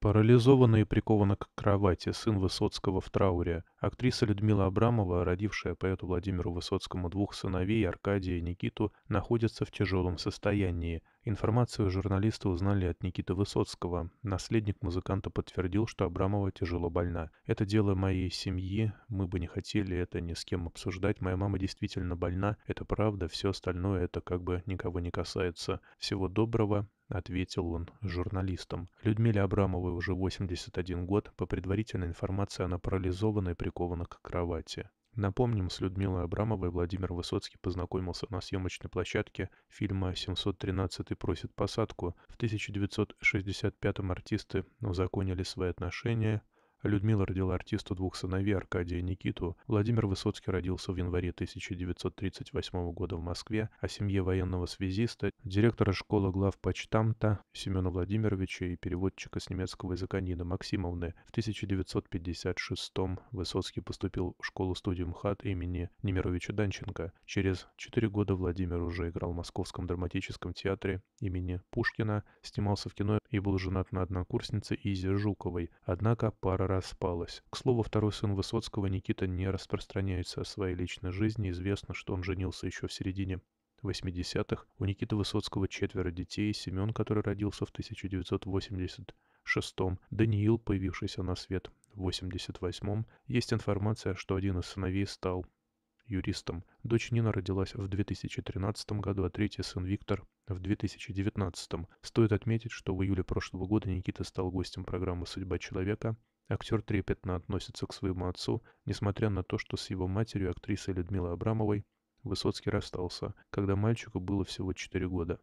Парализованный и прикованный к кровати сын Высоцкого в трауре. Актриса Людмила Абрамова, родившая поэту Владимиру Высоцкому двух сыновей, Аркадия и Никиту, находится в тяжелом состоянии. Информацию журналисты узнали от Никиты Высоцкого. Наследник музыканта подтвердил, что Абрамова тяжело больна. «Это дело моей семьи, мы бы не хотели это ни с кем обсуждать. Моя мама действительно больна, это правда, все остальное это как бы никого не касается. Всего доброго, — ответил он журналистам. Людмиле Абрамовой уже 81 год. По предварительной информации, она парализована и прикована к кровати. Напомним, с Людмилой Абрамовой Владимир Высоцкий познакомился на съемочной площадке фильма «713 и просит посадку». В 1965-м артисты узаконили свои отношения – Людмила родила артисту двух сыновей Аркадия и Никиту. Владимир Высоцкий родился в январе 1938 года в Москве, а семье военного связиста, директора школы главпочтамта почтамта Семена Владимировича и переводчика с немецкого языка Нины Максимовны. В 1956 Высоцкий поступил в школу-студию МХАТ имени Немировича Данченко. Через четыре года Владимир уже играл в Московском драматическом театре имени Пушкина, снимался в кино и был женат на однокурснице Изе Жуковой. Однако пара распалась. К слову, второй сын Высоцкого Никита не распространяется о своей личной жизни. Известно, что он женился еще в середине 80-х. У Никиты Высоцкого четверо детей, Семен, который родился в 1986-м, Даниил, появившийся на свет в 88-м. Есть информация, что один из сыновей стал юристом. Дочь Нина родилась в 2013 году, а третий сын Виктор в 2019. Стоит отметить, что в июле прошлого года Никита стал гостем программы «Судьба человека», Актер трепетно относится к своему отцу, несмотря на то, что с его матерью, актрисой Людмилой Абрамовой, Высоцкий расстался, когда мальчику было всего 4 года.